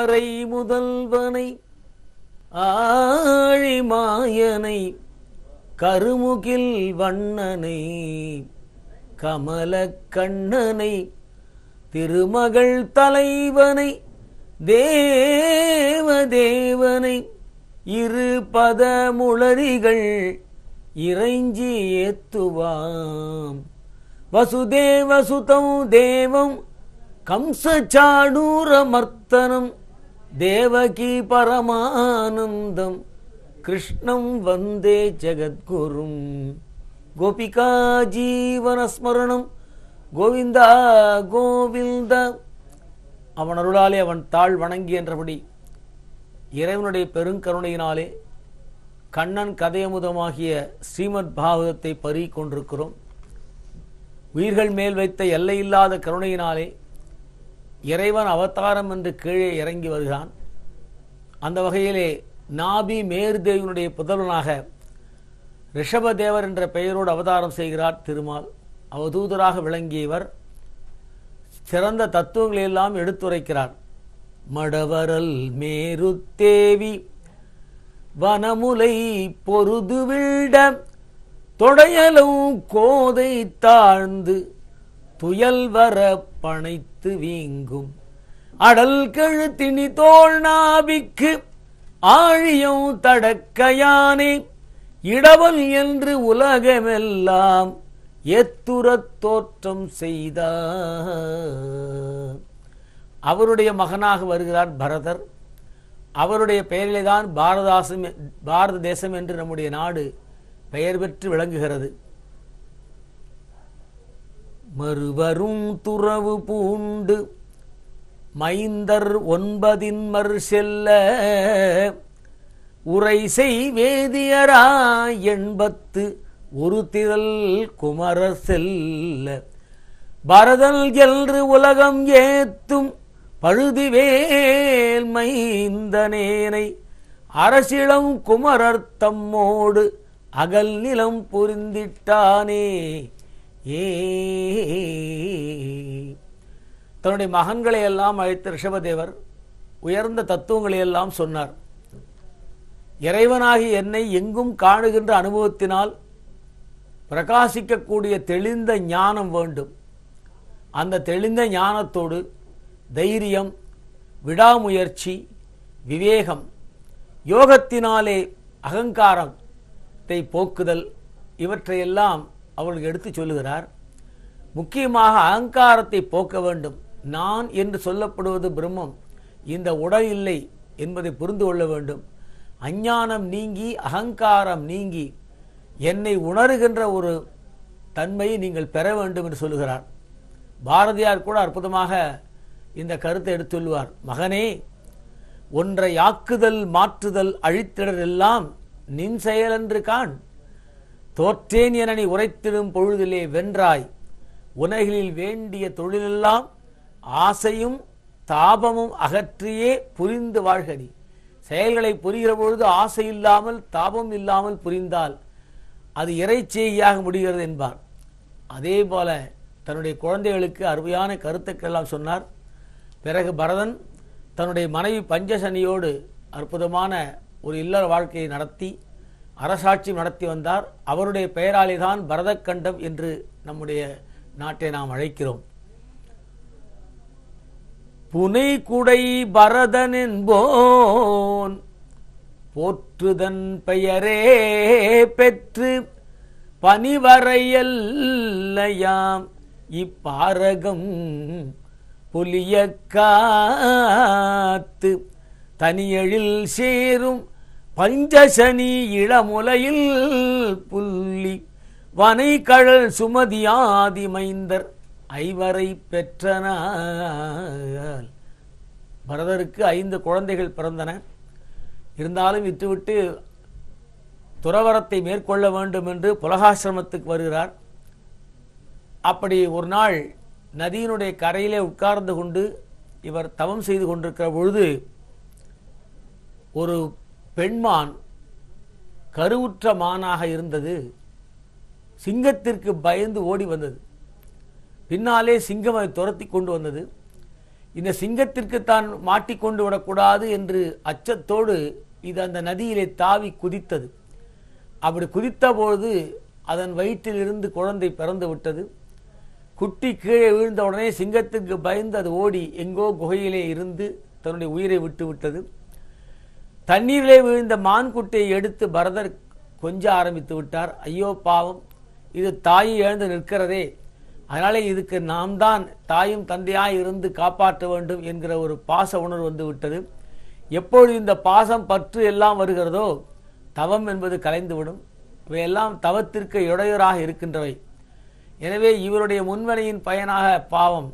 ஆரை முதல்வனை ஆழி மாயனை கருமுகில் வண்ணனை கமல கண்ணனை திருமகள் தலைவனை தேவதேவனை இரு பத முளரிகள் இறைஞ்சி ஏத்துவாம் வசுதேவசுதம் தேவம் கம்சாடூரமர்த்தனம் தேவகி பரமானந்தம் கிருஷ்ணம் வந்தே ஜெகத்குரும் கோபிகா ஜீவனஸ்மரணம் கோவிந்தா கோவிந்த அவன் அருளாலே அவன் தாழ் வணங்கி என்றபடி இறைவனுடைய பெருங்கருணையினாலே கண்ணன் கதையமுதமாகிய ஸ்ரீமத் பாகவதத்தை பறி கொண்டிருக்கிறோம் உயிர்கள் மேல் வைத்த எல்லையில்லாத கருணையினாலே இறைவன் அவதாரம் என்று கீழே இறங்கி வருகிறான் அந்த வகையிலே நாபி மேர்தேவனுடைய புதல்வனாக ரிஷபதேவர் என்ற பெயரோடு அவதாரம் செய்கிறார் திருமால் அவதூதராக விளங்கியவர் சிறந்த தத்துவங்களை எல்லாம் எடுத்துரைக்கிறார் மடவரல் மேருத்தேவி வனமுலை பொருதுவிட தொடையலும் கோதை தாழ்ந்து துயல் வர பனை அனைத்து வீங்கும் அடல் கழுத்தினி தோல் நாபிக்கு ஆழியோ தடக்கையானே இடவல் என்று உலகமெல்லாம் எத்துறத் தோற்றம் செய்தார் அவருடைய மகனாக வருகிறார் பரதர் அவருடைய பெயரிலே தான் பாரதாசம் பாரத தேசம் என்று நம்முடைய நாடு பெயர் பெற்று விளங்குகிறது மறுவரும் துறவு பூண்டு மைந்தர் ஒன்பதின் மறு செல்ல உரைசெய் வேதியரா எண்பத்து ஒரு திரல் குமர செல்ல பரதல் என்று உலகம் ஏத்தும் பழுதிவேல் மைந்தனேனை அரசிடம் குமரர் தம்மோடு அகல் நிலம் புரிந்திட்டானே ஏ தன்னுடைய மகன்களை எல்லாம் அழைத்த ரிஷபதேவர் உயர்ந்த தத்துவங்களை எல்லாம் சொன்னார் இறைவனாகி என்னை எங்கும் காணுகின்ற அனுபவத்தினால் பிரகாசிக்கக்கூடிய தெளிந்த ஞானம் வேண்டும் அந்த தெளிந்த ஞானத்தோடு தைரியம் விடாமுயற்சி விவேகம் யோகத்தினாலே அகங்காரத்தை போக்குதல் இவற்றையெல்லாம் அவர்களுக்கு எடுத்து சொல்லுகிறார் முக்கியமாக அகங்காரத்தை போக்க வேண்டும் நான் என்று சொல்லப்படுவது பிரம்மம் இந்த உடல் இல்லை என்பதை புரிந்து கொள்ள வேண்டும் அஞ்ஞானம் நீங்கி அகங்காரம் நீங்கி என்னை உணர்கின்ற ஒரு தன்மையை நீங்கள் பெற வேண்டும் என்று சொல்லுகிறார் பாரதியார் கூட அற்புதமாக இந்த கருத்தை எடுத்துள்ளார் மகனே ஒன்றை ஆக்குதல் மாற்றுதல் அழித்திடர் எல்லாம் நின் செயலென்று கான் தோற்றேன் என நீ உரைத்திடும் பொழுதிலே வென்றாய் உலகில் வேண்டிய தொழிலெல்லாம் ஆசையும் தாபமும் அகற்றியே புரிந்து வாழ்கடி செயல்களை புரிகிற பொழுது ஆசை இல்லாமல் தாபம் இல்லாமல் புரிந்தால் அது இறைச்செய்தியாக முடிகிறது என்பார் அதே போல தன்னுடைய குழந்தைகளுக்கு அருமையான கருத்துக்கள் எல்லாம் சொன்னார் பிறகு பரதன் தன்னுடைய மனைவி பஞ்சசனியோடு அற்புதமான ஒரு இல்லற வாழ்க்கையை நடத்தி அரசாட்சி நடத்தி வந்தார் அவருடைய பெயராளிதான் பரதக்கண்டம் என்று நம்முடைய நாட்டை நாம் அழைக்கிறோம் புனை குடை பரதன் என்போன் போற்றுதன் பெயரே பெற்று பனிவரையல்லையாம் இப்பாரகம் புலிய காத்து தனியழில் சேரும் பஞ்சசனி இளமுலையில் புள்ளி வனை கழல் வனைக்கழல் மைந்தர் ஐவரை பெற்றன பரதருக்கு ஐந்து குழந்தைகள் பிறந்தன இருந்தாலும் விட்டுவிட்டு துறவரத்தை மேற்கொள்ள வேண்டும் என்று புலகாசிரமத்துக்கு வருகிறார் அப்படி ஒரு நாள் நதியினுடைய கரையிலே உட்கார்ந்து கொண்டு இவர் தவம் செய்து கொண்டிருக்கிற பொழுது ஒரு பெண்மான் கருவுற்ற மானாக இருந்தது சிங்கத்திற்கு பயந்து ஓடி வந்தது பின்னாலே சிங்கம் அதை துரத்தி கொண்டு வந்தது இந்த சிங்கத்திற்கு தான் மாட்டிக்கொண்டு விடக்கூடாது என்று அச்சத்தோடு இது அந்த நதியிலே தாவி குதித்தது அப்படி குதித்தபோது அதன் வயிற்றிலிருந்து குழந்தை பிறந்து விட்டது குட்டி கீழே விழுந்த உடனே சிங்கத்துக்கு பயந்து அது ஓடி எங்கோ குகையிலே இருந்து தன்னுடைய உயிரை விட்டு விட்டது தண்ணீரிலே விழுந்த மான்குட்டியை எடுத்து பரதர் கொஞ்ச ஆரம்பித்து விட்டார் ஐயோ பாவம் இது தாயும் எழுந்து நிற்கிறதே அதனால இதுக்கு நாம் தான் தாயும் தந்தையாய் இருந்து காப்பாற்ற வேண்டும் என்கிற ஒரு பாச உணர்வு வந்து விட்டது எப்பொழுது இந்த பாசம் பற்று எல்லாம் வருகிறதோ தவம் என்பது கலைந்துவிடும் இவையெல்லாம் தவத்திற்கு இடையூறாக இருக்கின்றவை எனவே இவருடைய முன்வனையின் பயனாக பாவம்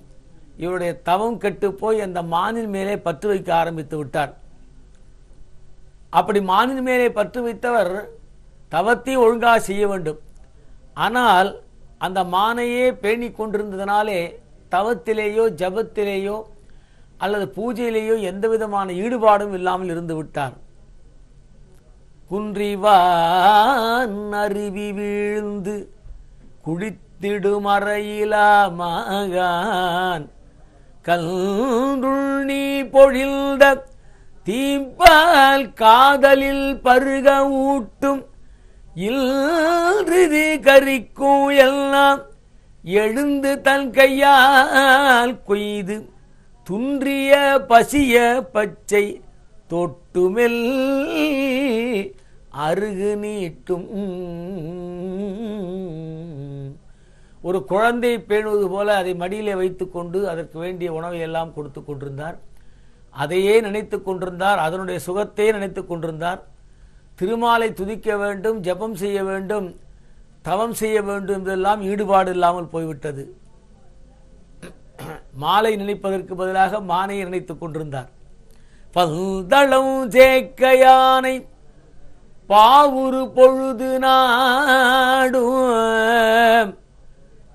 இவருடைய தவம் கெட்டு போய் அந்த மானின் மேலே பற்று வைக்க ஆரம்பித்து விட்டார் அப்படி மானின் மேலே பற்று வைத்தவர் தவத்தை ஒழுங்காக செய்ய வேண்டும் ஆனால் அந்த மானையே பேணி கொண்டிருந்ததுனாலே தவத்திலேயோ ஜபத்திலேயோ அல்லது பூஜையிலேயோ எந்த விதமான ஈடுபாடும் இல்லாமல் இருந்து விட்டார் குன்றிவான் அருவி வீழ்ந்து குடித்திடுமறையிலாமகான் கல்துள் நீ பொழில்த தீப்பால் காதலில் பருக ஊட்டும் இல்றுதி கறிக்கும் எல்லாம் எழுந்து தன் கையால் கொய்து துன்றிய பசிய பச்சை தொட்டுமெல் அருகு நீட்டும் ஒரு குழந்தை பேணுவது போல அதை மடியிலே வைத்துக்கொண்டு அதற்கு வேண்டிய உணவை எல்லாம் கொடுத்து கொண்டிருந்தார் அதையே நினைத்து கொண்டிருந்தார் அதனுடைய சுகத்தையே நினைத்து கொண்டிருந்தார் திருமாலை துதிக்க வேண்டும் ஜபம் செய்ய வேண்டும் தவம் செய்ய வேண்டும் என்பதெல்லாம் ஈடுபாடு இல்லாமல் போய்விட்டது மாலை நினைப்பதற்கு பதிலாக மானை நினைத்துக் கொண்டிருந்தார் பகுதளம் ஜேக்க யானை பாவுரு பொழுது நாடும்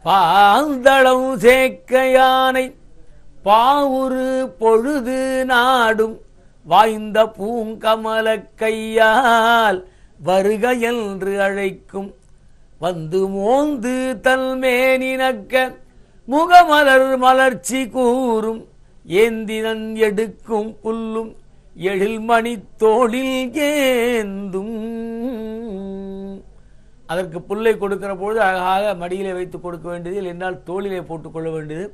பாந்தளம் சேக்க யானை பாவுரு பொழுது நாடும் வாய்ந்த பூங்கமல கையால் வருக என்று அழைக்கும் வந்து மோந்து தல்மேனினக்க முகமலர் மலர்ச்சி கூறும் ஏந்தினன் எடுக்கும் புல்லும் மணி தோளில் ஏந்தும் அதற்கு புல்லை கொடுக்கிற பொழுது அழகாக மடியிலே வைத்துக் கொடுக்க வேண்டியது என்னால் தோளிலே போட்டுக்கொள்ள வேண்டியது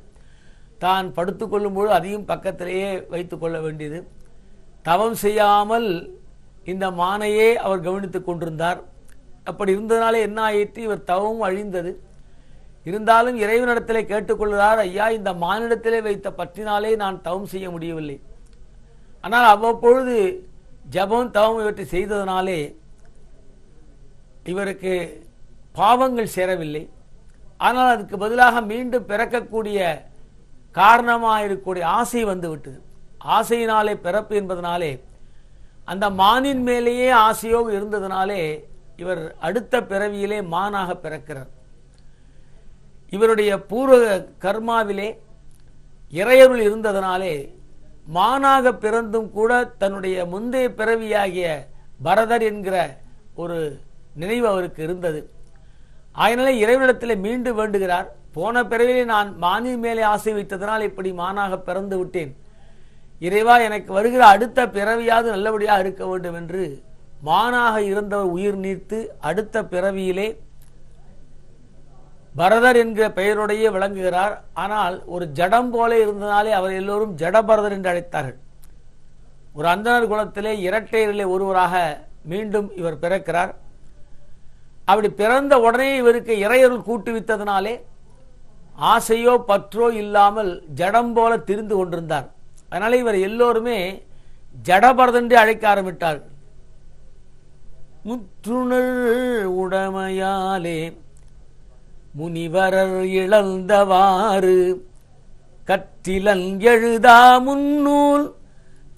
தான் படுத்துக்கொள்ளும்போது அதையும் பக்கத்திலேயே வைத்துக்கொள்ள வேண்டியது தவம் செய்யாமல் இந்த மானையே அவர் கவனித்துக் கொண்டிருந்தார் அப்படி இருந்ததுனாலே என்ன ஆயிற்று இவர் தவமும் அழிந்தது இருந்தாலும் இறைவனிடத்திலே கேட்டுக்கொள்கிறார் ஐயா இந்த மானிடத்திலே வைத்த பற்றினாலே நான் தவம் செய்ய முடியவில்லை ஆனால் அவ்வப்பொழுது ஜபம் தவம் இவற்றை செய்ததனாலே இவருக்கு பாவங்கள் சேரவில்லை ஆனால் அதுக்கு பதிலாக மீண்டும் பிறக்கக்கூடிய காரணமாக இருக்கக்கூடிய ஆசை வந்து விட்டது ஆசையினாலே பிறப்பு என்பதனாலே அந்த மானின் மேலேயே ஆசையோ இருந்ததுனாலே இவர் அடுத்த பிறவியிலே மானாக பிறக்கிறார் இவருடைய பூர்வ கர்மாவிலே இறையருள் இருந்ததனாலே மானாக பிறந்தும் கூட தன்னுடைய முந்தைய பிறவியாகிய பரதர் என்கிற ஒரு நினைவு அவருக்கு இருந்தது ஆயினாலே இறைவனிடத்தில் மீண்டு வேண்டுகிறார் போன பிறவியில் நான் மானி மேலே ஆசை வைத்ததனால் இப்படி மானாக பிறந்து விட்டேன் இறைவா எனக்கு வருகிற அடுத்த பிறவியாவது நல்லபடியாக இருக்க வேண்டும் என்று மானாக இருந்தவர் உயிர் நீர்த்து அடுத்த பிறவியிலே பரதர் என்கிற பெயருடைய விளங்குகிறார் ஆனால் ஒரு ஜடம் போல இருந்தனாலே அவர் எல்லோரும் ஜடபரதர் என்று அழைத்தார்கள் ஒரு அந்தனர் குலத்திலே இரட்டையரிலே ஒருவராக மீண்டும் இவர் பிறக்கிறார் அப்படி பிறந்த உடனே இவருக்கு இறையருள் கூட்டுவித்ததனாலே ஆசையோ பற்றோ இல்லாமல் ஜடம் போல திரிந்து கொண்டிருந்தார் அதனால இவர் எல்லோருமே ஜடபரதென்று அழைக்க ஆரம்பித்தார் முற்றுணர் உடமையாலே முனிவரர் இழந்தவாறு கற்றிலன் எழுதா முன்னூல்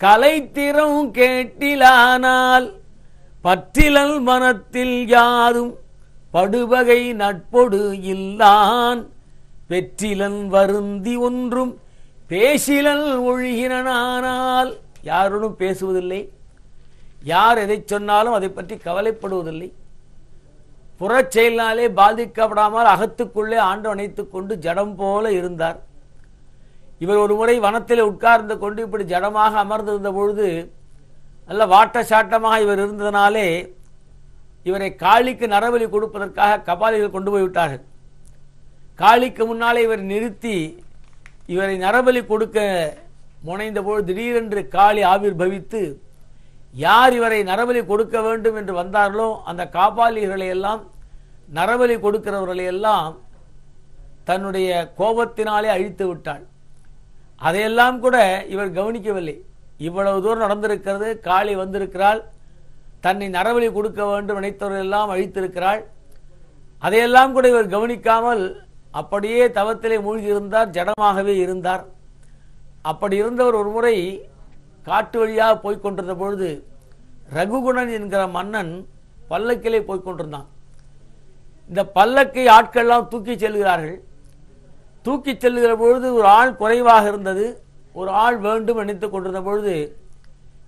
கலைத்திறம் கேட்டிலானால் பற்றிலல் மனத்தில் யாரும் படுவகை நட்பொடு இல்லான் வெற்றிலன் வருந்தி ஒன்றும் பேசிலன் ஒழுகினானால் யாருடன் பேசுவதில்லை யார் எதை சொன்னாலும் அதை பற்றி கவலைப்படுவதில்லை புறச் செயலினாலே பாதிக்கப்படாமல் அகத்துக்குள்ளே ஆண்டு அணைத்துக் கொண்டு ஜடம் போல இருந்தார் இவர் ஒரு முறை வனத்தில் உட்கார்ந்து கொண்டு இப்படி ஜடமாக அமர்ந்திருந்த பொழுது நல்ல வாட்ட சாட்டமாக இவர் இருந்ததனாலே இவரை காளிக்கு நரபலி கொடுப்பதற்காக கபாலிகள் கொண்டு போய்விட்டார்கள் காளிக்கு முன்னாலே இவர் நிறுத்தி இவரை நரபலி கொடுக்க முனைந்தபோது திடீரென்று காளி ஆவிர்பவித்து யார் இவரை நரபலி கொடுக்க வேண்டும் என்று வந்தார்களோ அந்த காப்பாளிகளை எல்லாம் நரபலி கொடுக்கிறவர்களை எல்லாம் தன்னுடைய கோபத்தினாலே அழித்து விட்டாள் அதையெல்லாம் கூட இவர் கவனிக்கவில்லை இவ்வளவு தூரம் நடந்திருக்கிறது காளி வந்திருக்கிறாள் தன்னை நரபலி கொடுக்க வேண்டும் நினைத்தவர்கள் எல்லாம் அழித்திருக்கிறாள் அதையெல்லாம் கூட இவர் கவனிக்காமல் அப்படியே தவத்திலே மூழ்கி இருந்தார் ஜடமாகவே இருந்தார் அப்படி இருந்தவர் ஒரு முறை காட்டு வழியாக போய்கொண்டிருந்த பொழுது ரகுகுணன் என்கிற மன்னன் பல்லக்கிலே போய்கொண்டிருந்தான் இந்த பல்லக்கை ஆட்கள்லாம் தூக்கி செல்கிறார்கள் தூக்கி செல்லுகிற பொழுது ஒரு ஆள் குறைவாக இருந்தது ஒரு ஆள் வேண்டும் நினைத்து கொண்டிருந்த பொழுது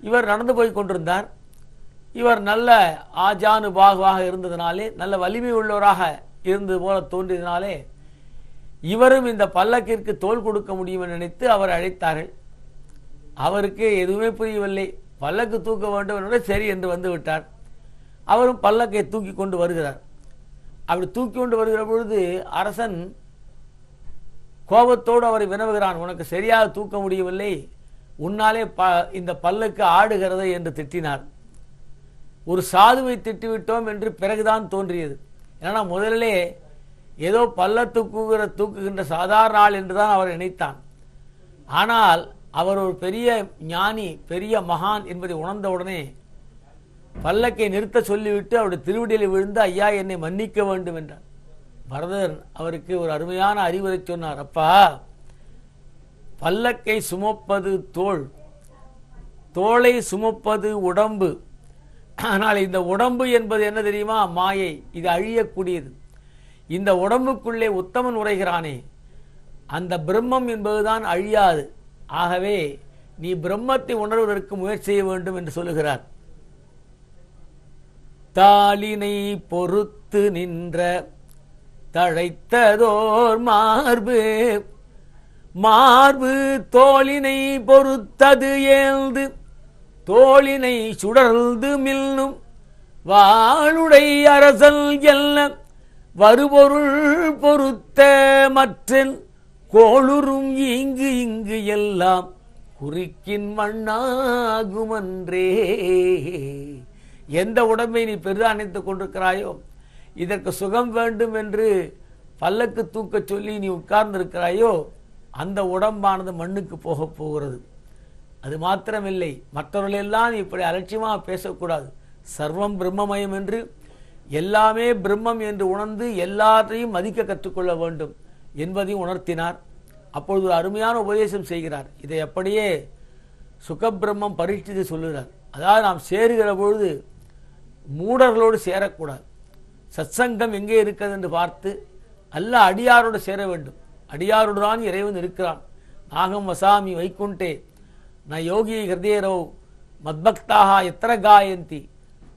இவர் நடந்து போய் கொண்டிருந்தார் இவர் நல்ல ஆஜானு பாகுவாக இருந்ததினாலே நல்ல வலிமை உள்ளவராக இருந்தது போல தோன்றியதினாலே இவரும் இந்த பல்லக்கிற்கு தோல் கொடுக்க முடியும் நினைத்து அவர் அழைத்தார்கள் அவருக்கு எதுவுமே புரியவில்லை பல்லக்கு தூக்க வேண்டும் சரி என்று வந்து விட்டார் அவரும் பல்லக்கை தூக்கி கொண்டு வருகிறார் அப்படி தூக்கி கொண்டு வருகிற பொழுது அரசன் கோபத்தோடு அவரை வினவுகிறான் உனக்கு சரியாக தூக்க முடியவில்லை உன்னாலே ப இந்த பல்லுக்கு ஆடுகிறது என்று திட்டினார் ஒரு சாதுவை திட்டிவிட்டோம் என்று பிறகுதான் தோன்றியது ஏன்னா முதலிலே ஏதோ பல்ல தூக்குகிற தூக்குகின்ற சாதாரண ஆள் என்றுதான் அவர் நினைத்தான் ஆனால் அவர் ஒரு பெரிய ஞானி பெரிய மகான் என்பதை உணர்ந்தவுடனே பல்லக்கை நிறுத்த சொல்லிவிட்டு அவருடைய திருவிடியில் விழுந்து ஐயா என்னை மன்னிக்க வேண்டும் என்றார் பரதர் அவருக்கு ஒரு அருமையான அறிவுரை சொன்னார் அப்பா பல்லக்கை சுமப்பது தோல் தோலை சுமப்பது உடம்பு ஆனால் இந்த உடம்பு என்பது என்ன தெரியுமா மாயை இது அழியக்கூடியது இந்த உடம்புக்குள்ளே உத்தமன் உரைகிறானே அந்த பிரம்மம் என்பதுதான் அழியாது ஆகவே நீ பிரம்மத்தை உணர்வதற்கு முயற்சி செய்ய வேண்டும் என்று சொல்லுகிறார் தாளினை பொறுத்து நின்ற தழைத்ததோர் மார்பு மார்பு தோளினை பொறுத்தது ஏழ்ந்து தோளினை சுடர்ந்து மில்லும் வாளுடை அரசல் எல்லாம் வருபொருள் பொருத்த மற்றன் கோளுரும் இங்கு இங்கு எல்லாம் குறுக்கின் மண்ணாகுமன்றே எந்த உடம்பை நீ பெரிதாணித்துக் கொண்டிருக்கிறாயோ இதற்கு சுகம் வேண்டும் என்று பல்லக்கு தூக்க சொல்லி நீ உட்கார்ந்திருக்கிறாயோ அந்த உடம்பானது மண்ணுக்கு போக போகிறது அது மாத்திரமில்லை மற்றவர்களெல்லாம் இப்படி அலட்சியமாக பேசக்கூடாது சர்வம் பிரம்மமயம் என்று எல்லாமே பிரம்மம் என்று உணர்ந்து எல்லாத்தையும் மதிக்க கற்றுக்கொள்ள வேண்டும் என்பதையும் உணர்த்தினார் அப்பொழுது ஒரு அருமையான உபதேசம் செய்கிறார் இதை அப்படியே சுகப்பிரம்மம் பரீட்சித்து சொல்லுகிறார் அதாவது நாம் சேருகிற பொழுது மூடர்களோடு சேரக்கூடாது சத்சங்கம் எங்கே இருக்கிறது என்று பார்த்து அல்ல அடியாரோடு சேர வேண்டும் அடியாரோடு தான் இறைவன் இருக்கிறான் நாகம் வசாமி வைக்குண்டே ந யோகி ஹிருதேரவ் மத்பக்தாக எத்திர காயந்தி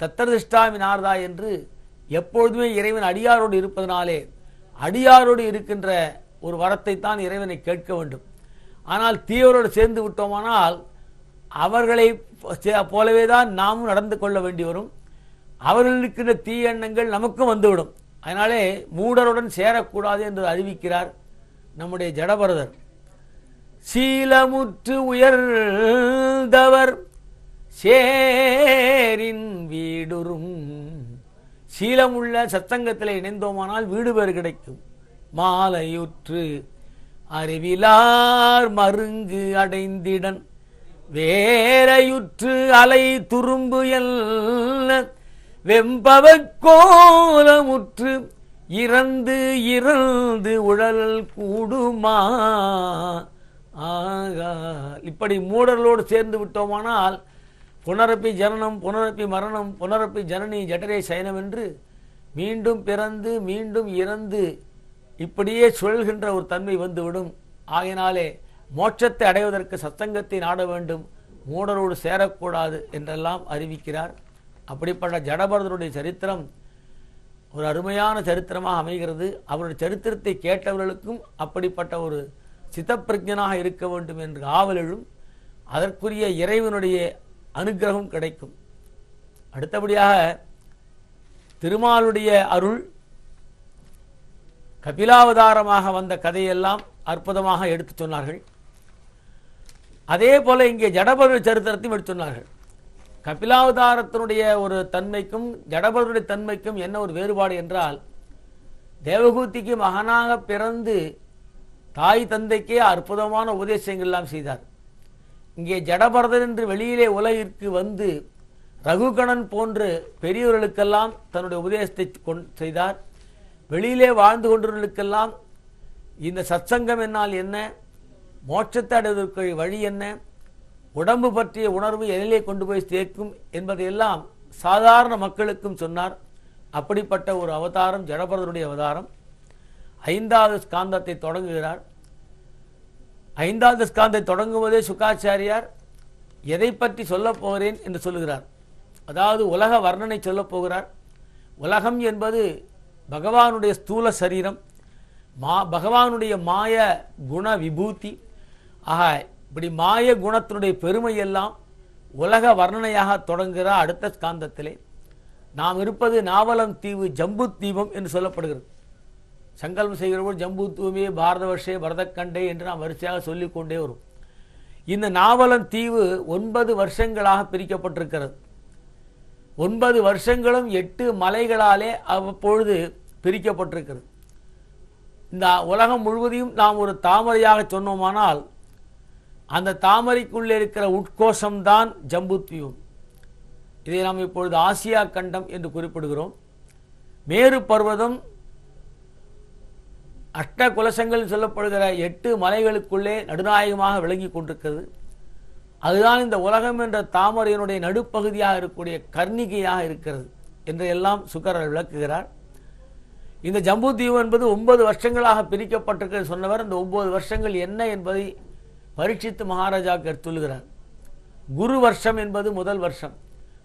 தத்திரதிஷ்டாமி நாரதா என்று எப்பொழுதுமே இறைவன் அடியாரோடு இருப்பதனாலே அடியாரோடு இருக்கின்ற ஒரு வரத்தை தான் இறைவனை கேட்க வேண்டும் ஆனால் தீவரோடு சேர்ந்து விட்டோமானால் அவர்களை போலவே தான் நாமும் நடந்து கொள்ள வேண்டி வரும் அவர்கள் இருக்கின்ற தீ எண்ணங்கள் நமக்கும் வந்துவிடும் அதனாலே மூடருடன் சேரக்கூடாது என்று அறிவிக்கிறார் நம்முடைய ஜடபரதர் சீலமுற்று உயர்ந்தவர் சேரின் வீடுறும் சீலமுள்ள சத்தங்கத்தில் இணைந்தோமானால் வீடு பேர் கிடைக்கும் மாலையுற்று அறிவிலார் மருங்கு அடைந்திடன் வேரையுற்று அலை துரும்பு எல்ல வெம்பவ கோலமுற்று இறந்து இறந்து உழல் கூடுமா ஆகா இப்படி மூடலோடு சேர்ந்து விட்டோமானால் புனரப்பி ஜனனம் புனரப்பி மரணம் புனரப்பி ஜனனி ஜடரே சயனம் என்று மீண்டும் பிறந்து மீண்டும் இறந்து இப்படியே சுழல்கின்ற ஒரு தன்மை வந்துவிடும் ஆகினாலே மோட்சத்தை அடைவதற்கு சத்தங்கத்தை நாட வேண்டும் மூடரோடு சேரக்கூடாது என்றெல்லாம் அறிவிக்கிறார் அப்படிப்பட்ட ஜடபரதனுடைய சரித்திரம் ஒரு அருமையான சரித்திரமாக அமைகிறது அவருடைய சரித்திரத்தை கேட்டவர்களுக்கும் அப்படிப்பட்ட ஒரு சித்தப்பிரஜனாக இருக்க வேண்டும் என்று ஆவலெழும் அதற்குரிய இறைவனுடைய அனுகிரகம் கிடைக்கும் அடுத்தபடியாக திருமாலுடைய அருள் கபிலாவதாரமாக வந்த கதையெல்லாம் அற்புதமாக எடுத்து சொன்னார்கள் அதே போல இங்கே ஜடபரு சரித்திரத்தையும் எடுத்து சொன்னார்கள் கபிலாவதாரத்தினுடைய ஒரு தன்மைக்கும் ஜடபருடைய தன்மைக்கும் என்ன ஒரு வேறுபாடு என்றால் தேவகூர்த்திக்கு மகனாக பிறந்து தாய் தந்தைக்கே அற்புதமான உபதேசங்கள் எல்லாம் செய்தார் இங்கே ஜடபரதன் என்று வெளியிலே உலகிற்கு வந்து ரகுகணன் போன்று பெரியவர்களுக்கெல்லாம் தன்னுடைய உபதேசத்தை செய்தார் வெளியிலே வாழ்ந்து கொண்டவர்களுக்கெல்லாம் இந்த சத்சங்கம் என்னால் என்ன மோட்சத்தை அடைவதற்கு வழி என்ன உடம்பு பற்றிய உணர்வு எதிலே கொண்டு போய் சேர்க்கும் என்பதையெல்லாம் சாதாரண மக்களுக்கும் சொன்னார் அப்படிப்பட்ட ஒரு அவதாரம் ஜடபரதனுடைய அவதாரம் ஐந்தாவது ஸ்காந்தத்தை தொடங்குகிறார் ஐந்தாவது ஸ்காந்தை தொடங்குவதே சுக்காச்சாரியார் எதை பற்றி சொல்லப் போகிறேன் என்று சொல்லுகிறார் அதாவது உலக வர்ணனை சொல்லப் போகிறார் உலகம் என்பது பகவானுடைய ஸ்தூல சரீரம் மா பகவானுடைய மாய குண விபூதி ஆக இப்படி மாய குணத்தினுடைய பெருமை எல்லாம் உலக வர்ணனையாக தொடங்குகிறார் அடுத்த ஸ்காந்தத்திலே நாம் இருப்பது நாவலம் தீவு ஜம்பு தீபம் என்று சொல்லப்படுகிறது சங்கல்பம் செய்கிறபோது ஜம்பு தூமியே பாரத வருஷே பரதக்கண்டே என்று நாம் வரிசையாக சொல்லிக்கொண்டே வரும் இந்த நாவலன் தீவு ஒன்பது வருஷங்களாக பிரிக்கப்பட்டிருக்கிறது ஒன்பது வருஷங்களும் எட்டு மலைகளாலே அப்பொழுது பிரிக்கப்பட்டிருக்கிறது இந்த உலகம் முழுவதையும் நாம் ஒரு தாமரையாக சொன்னோமானால் அந்த தாமரைக்குள்ளே இருக்கிற உட்கோஷம்தான் ஜம்புத்வீபம் இதை நாம் இப்பொழுது ஆசியா கண்டம் என்று குறிப்பிடுகிறோம் மேரு பர்வதம் அஷ்ட குலசங்கள் சொல்லப்படுகிற எட்டு மலைகளுக்குள்ளே நடுநாயகமாக விளங்கி கொண்டிருக்கிறது அதுதான் இந்த உலகம் என்ற தாமரையினுடைய நடுப்பகுதியாக இருக்கக்கூடிய கர்ணிகையாக இருக்கிறது என்றெல்லாம் சுக்கரர் விளக்குகிறார் இந்த ஜம்பு தீவு என்பது ஒன்பது வருஷங்களாக பிரிக்கப்பட்டிருக்க சொன்னவர் இந்த ஒன்பது வருஷங்கள் என்ன என்பதை பரீட்சித்து மகாராஜா சொல்லுகிறார் குரு வருஷம் என்பது முதல் வருஷம்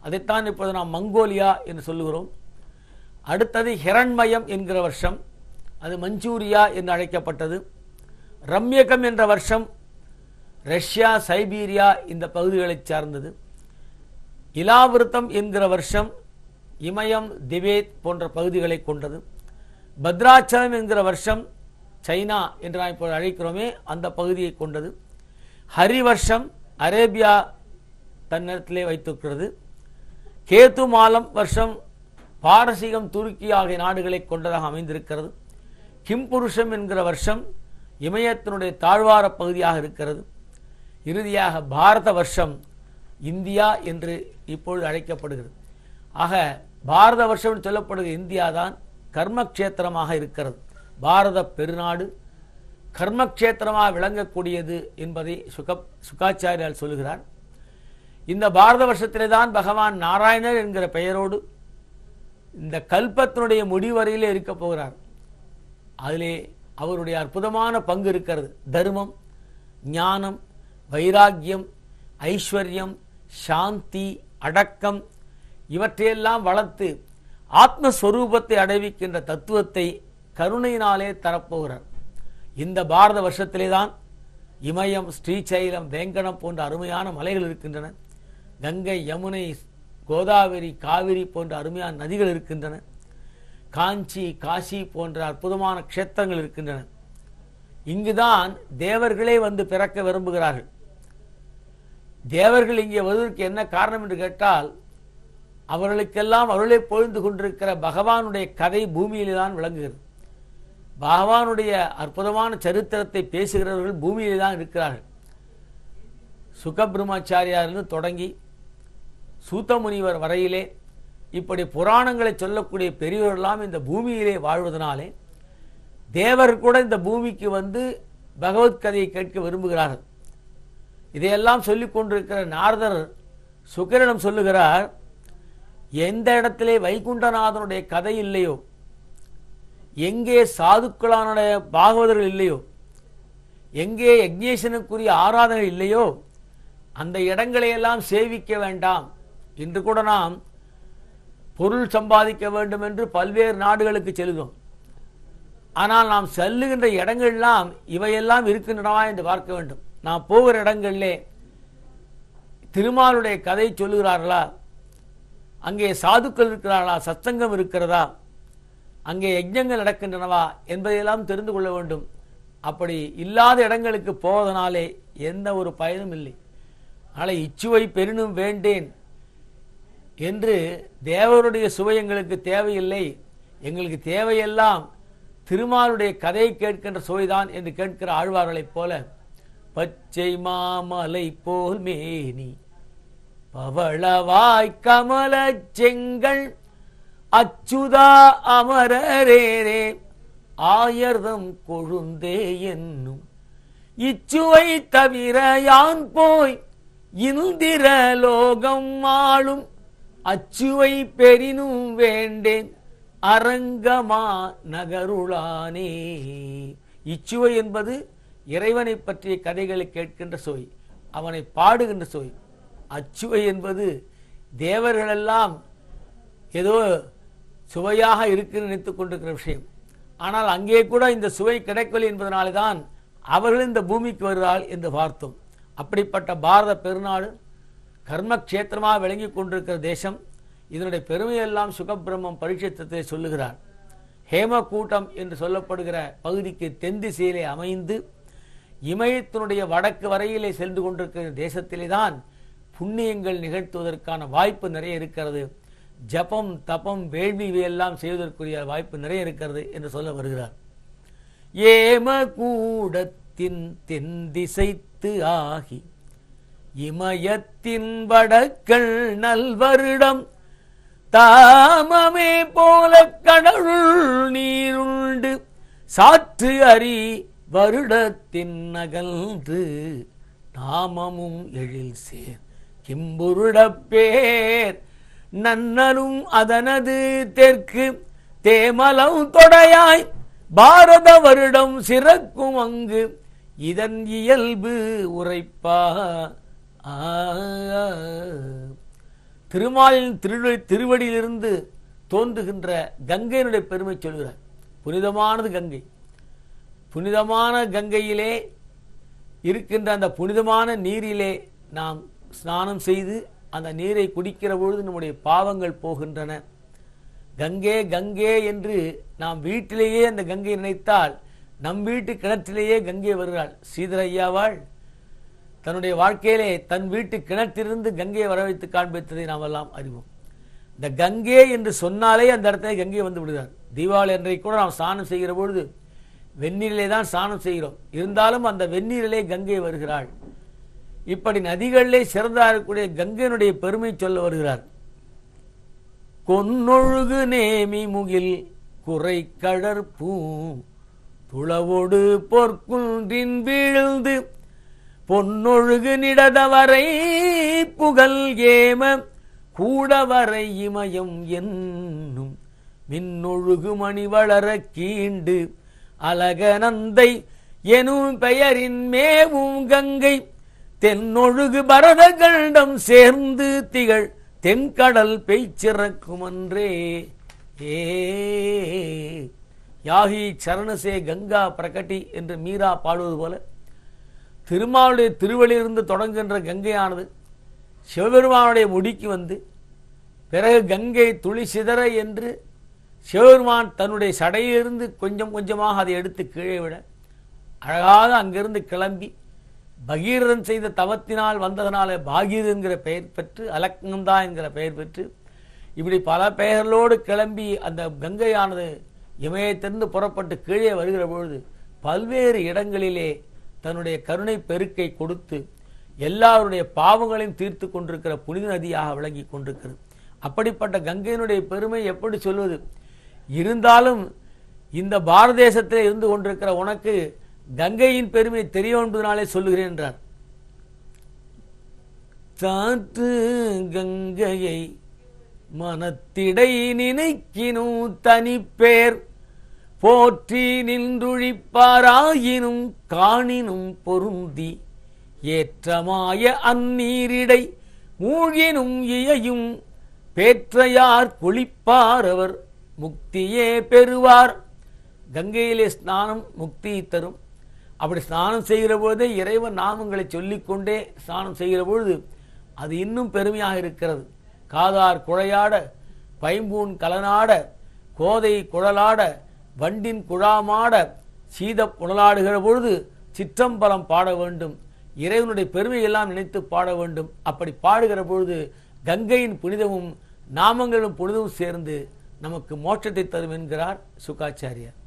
அதைத்தான் இப்போது நாம் மங்கோலியா என்று சொல்லுகிறோம் அடுத்தது ஹிரண்மயம் என்கிற வருஷம் அது மஞ்சூரியா என்று அழைக்கப்பட்டது ரம்யகம் என்ற வருஷம் ரஷ்யா சைபீரியா இந்த பகுதிகளை சார்ந்தது இலாவிருத்தம் என்கிற வருஷம் இமயம் திவேத் போன்ற பகுதிகளை கொண்டது பத்ராச்சலம் என்கிற வருஷம் சைனா என்று நாம் இப்போ அழைக்கிறோமே அந்த பகுதியை கொண்டது ஹரி வருஷம் அரேபியா தன்னிடத்திலே வைத்திருக்கிறது கேத்து மாலம் வருஷம் பாரசீகம் துருக்கி ஆகிய நாடுகளை கொண்டதாக அமைந்திருக்கிறது கிம்புருஷம் என்கிற வருஷம் இமயத்தினுடைய தாழ்வார பகுதியாக இருக்கிறது இறுதியாக பாரத வருஷம் இந்தியா என்று இப்பொழுது அழைக்கப்படுகிறது ஆக பாரத வருஷம் சொல்லப்படுகிற இந்தியா தான் கர்மக்ஷேத்திரமாக இருக்கிறது பாரத பெருநாடு கர்மக்ஷேத்திரமாக விளங்கக்கூடியது என்பதை சுக சுகாச்சாரியால் சொல்கிறார் இந்த பாரத வருஷத்திலே தான் பகவான் நாராயணர் என்கிற பெயரோடு இந்த கல்பத்தினுடைய முடிவரையிலே இருக்கப் போகிறார் அதிலே அவருடைய அற்புதமான பங்கு இருக்கிறது தர்மம் ஞானம் வைராக்கியம் ஐஸ்வர்யம் சாந்தி அடக்கம் இவற்றையெல்லாம் வளர்த்து ஆத்மஸ்வரூபத்தை அடைவிக்கின்ற தத்துவத்தை கருணையினாலே தரப்போகிறார் இந்த பாரத வருஷத்திலே தான் இமயம் ஸ்ரீசைலம் வேங்கடம் போன்ற அருமையான மலைகள் இருக்கின்றன கங்கை யமுனை கோதாவரி காவிரி போன்ற அருமையான நதிகள் இருக்கின்றன காஞ்சி காசி போன்ற அற்புதமான க்ஷேத்திரங்கள் இருக்கின்றன இங்குதான் தேவர்களே வந்து பிறக்க விரும்புகிறார்கள் தேவர்கள் இங்கே வருவதற்கு என்ன காரணம் என்று கேட்டால் அவர்களுக்கெல்லாம் அருளை பொழுந்து கொண்டிருக்கிற பகவானுடைய கதை பூமியிலே தான் விளங்குகிறது பகவானுடைய அற்புதமான சரித்திரத்தை பேசுகிறவர்கள் பூமியிலே தான் இருக்கிறார்கள் சுகபிரம்மச்சாரியார்னு தொடங்கி சூத்த முனிவர் வரையிலே இப்படி புராணங்களை சொல்லக்கூடிய பெரியவர்கள்லாம் இந்த பூமியிலே வாழ்வதனாலே தேவர் கூட இந்த பூமிக்கு வந்து பகவத்கதையை கேட்க விரும்புகிறார்கள் இதையெல்லாம் சொல்லி கொண்டிருக்கிற நாரதர் சுக்கரனிடம் சொல்லுகிறார் எந்த இடத்திலே வைகுண்டநாதனுடைய கதை இல்லையோ எங்கே சாதுக்களான பாகவதர்கள் இல்லையோ எங்கே யக்ஞேசனுக்குரிய ஆராதனை இல்லையோ அந்த இடங்களையெல்லாம் சேவிக்க வேண்டாம் இன்று கூட நாம் பொருள் சம்பாதிக்க வேண்டும் என்று பல்வேறு நாடுகளுக்கு செல்கிறோம் ஆனால் நாம் செல்லுகின்ற இடங்கள்லாம் இவையெல்லாம் இருக்கின்றனவா என்று பார்க்க வேண்டும் நாம் போகிற இடங்களிலே திருமாலுடைய கதை சொல்லுகிறார்களா அங்கே சாதுக்கள் இருக்கிறார்களா சத்தங்கம் இருக்கிறதா அங்கே யஜ்ஞங்கள் நடக்கின்றனவா என்பதையெல்லாம் தெரிந்து கொள்ள வேண்டும் அப்படி இல்லாத இடங்களுக்கு போவதனாலே எந்த ஒரு பயனும் இல்லை ஆனால் இச்சுவை பெரினும் வேண்டேன் என்று தேவருடைய சுவை எங்களுக்கு தேவையில்லை எங்களுக்கு தேவையெல்லாம் திருமாலுடைய கதையை கேட்கின்ற சுவைதான் என்று கேட்கிற ஆழ்வார்களைப் போல பச்சை மாமலை போல் மேனி பவளவாய் கமல செங்கல் அச்சுதா அமரரேரே ஆயர்தம் கொழுந்தே என்னும் இச்சுவை தவிர யான் போய் இந்திர லோகம் ஆளும் அச்சுவை பெரினும் வேண்டேன் அரங்கமா நகருளானே இச்சுவை என்பது இறைவனை பற்றிய கதைகளை கேட்கின்ற சுவை அவனை பாடுகின்ற சுவை அச்சுவை என்பது தேவர்களெல்லாம் ஏதோ சுவையாக இருக்கு நினைத்து கொண்டிருக்கிற விஷயம் ஆனால் அங்கே கூட இந்த சுவை கிடைக்கவில்லை என்பதனால்தான் அவர்கள் இந்த பூமிக்கு வருகிறாள் என்று பார்த்தோம் அப்படிப்பட்ட பாரத பெருநாடு கர்மக்ஷேத்திரமாக விளங்கி கொண்டிருக்கிற தேசம் இதனுடைய பெருமையெல்லாம் சுகபிரம்மம் பரிட்சத்தை சொல்லுகிறார் ஹேமக்கூட்டம் என்று சொல்லப்படுகிற பகுதிக்கு தென் திசையிலே அமைந்து இமயத்தினுடைய வடக்கு வரையிலே சென்று கொண்டிருக்கிற தேசத்திலே தான் புண்ணியங்கள் நிகழ்த்துவதற்கான வாய்ப்பு நிறைய இருக்கிறது ஜபம் தபம் வேள்வி எல்லாம் செய்வதற்குரிய வாய்ப்பு நிறைய இருக்கிறது என்று சொல்ல வருகிறார் ஏம கூடத்தின் தென் திசைத்து ஆகி இமயத்தின் வடக்கள் நல்வருடம் தாமமே போல கடவுள் நீருண்டு சாற்று அறி வருடத்தின் நகழ்ந்து நாமமும் எழில் சேர் கிம்புருடப்பேர் நன்னலும் அதனது தெற்கு தேமலம் தொடையாய் பாரத வருடம் சிறக்கும் அங்கு இதன் இயல்பு உரைப்பா திருமாலின் திருவடி திருவடியிலிருந்து தோன்றுகின்ற கங்கையினுடைய பெருமை சொல்கிறார் புனிதமானது கங்கை புனிதமான கங்கையிலே இருக்கின்ற அந்த புனிதமான நீரிலே நாம் ஸ்நானம் செய்து அந்த நீரை குடிக்கிற பொழுது நம்முடைய பாவங்கள் போகின்றன கங்கே கங்கே என்று நாம் வீட்டிலேயே அந்த கங்கை நினைத்தால் நம் வீட்டு கிணற்றிலேயே கங்கை வருகிறாள் சீதரையாவாள் தன்னுடைய வாழ்க்கையிலே தன் வீட்டு கிணற்றிலிருந்து கங்கையை வரவைத்து காண்பித்ததை நாம் எல்லாம் அறிவோம் இந்த கங்கே என்று சொன்னாலே அந்த இடத்துல கங்கை வந்து விடுகிறார் தீபாவளி அன்றைக்கு கூட நாம் ஸ்நானம் செய்கிற பொழுது வெந்நீரிலே தான் ஸ்நானம் செய்கிறோம் இருந்தாலும் அந்த வெந்நீரிலே கங்கை வருகிறாள் இப்படி நதிகளிலே சிறந்ததாக இருக்கக்கூடிய கங்கையினுடைய பெருமை சொல்ல வருகிறார் கொன்னொழுகு நேமி முகில் குறை கடற்பூ துளவோடு பொற்குன்றின் வீழ்ந்து பொன்னொழுகு நிடதவரை புகழ் ஏம கூடவரை இமயம் என்னும் மின்னொழுகு மணி வளர கீண்டு நந்தை எனும் பெயரின் மேவும் கங்கை தென்னொழுகு பரத கண்டம் சேர்ந்து திகழ் தென்கடல் பெய்ச்சிறக்குமன்றே ஏ யாகி சரணசே கங்கா பிரகட்டி என்று மீரா பாடுவது போல திருமாவளுடைய திருவழியிலிருந்து தொடங்குகின்ற கங்கையானது சிவபெருமானுடைய முடிக்கு வந்து பிறகு கங்கை துளி சிதற என்று சிவபெருமான் தன்னுடைய சடையிலிருந்து கொஞ்சம் கொஞ்சமாக அதை எடுத்து கீழே விட அழகாக அங்கிருந்து கிளம்பி பகீரதன் செய்த தவத்தினால் வந்ததனால பாகீர் என்கிற பெயர் பெற்று அலக்னந்தா என்கிற பெயர் பெற்று இப்படி பல பெயர்களோடு கிளம்பி அந்த கங்கையானது இமயத்திலிருந்து புறப்பட்டு கீழே வருகிற பொழுது பல்வேறு இடங்களிலே தன்னுடைய கருணை பெருக்கை கொடுத்து எல்லாருடைய பாவங்களையும் தீர்த்து கொண்டிருக்கிற புனித நதியாக விளங்கி கொண்டிருக்கிறது அப்படிப்பட்ட கங்கையினுடைய பெருமை எப்படி சொல்வது இருந்தாலும் இந்த பாரத தேசத்தில் இருந்து கொண்டிருக்கிற உனக்கு கங்கையின் பெருமை தெரியும் என்பதனாலே சொல்லுகிறேன் என்றார் சாற்று கங்கையை மனத்திடை நினைக்கினும் தனிப்பேர் போற்றி நின்றுழிப்பாராயினும் காணினும் பொருந்தி ஏற்றமாய அந்நீரிடை மூழ்கினும் இயையும் பேற்றையார் குளிப்பார் அவர் முக்தியே பெறுவார் கங்கையிலே ஸ்நானம் முக்தியை தரும் அப்படி ஸ்நானம் செய்கிற பொழுதே இறைவன் நாமங்களை சொல்லிக்கொண்டே ஸ்நானம் செய்கிற பொழுது அது இன்னும் பெருமையாக இருக்கிறது காதார் குழையாட பைம்பூன் கலனாட கோதை குழலாட வண்டின் குழாமாட சீத புனலாடுகிற பொழுது சிற்றம்பலம் பாட வேண்டும் இறைவனுடைய பெருமையெல்லாம் நினைத்து பாட வேண்டும் அப்படி பாடுகிற பொழுது கங்கையின் புனிதமும் நாமங்களும் புனிதமும் சேர்ந்து நமக்கு மோட்சத்தை தரும் என்கிறார் சுக்காச்சாரியார்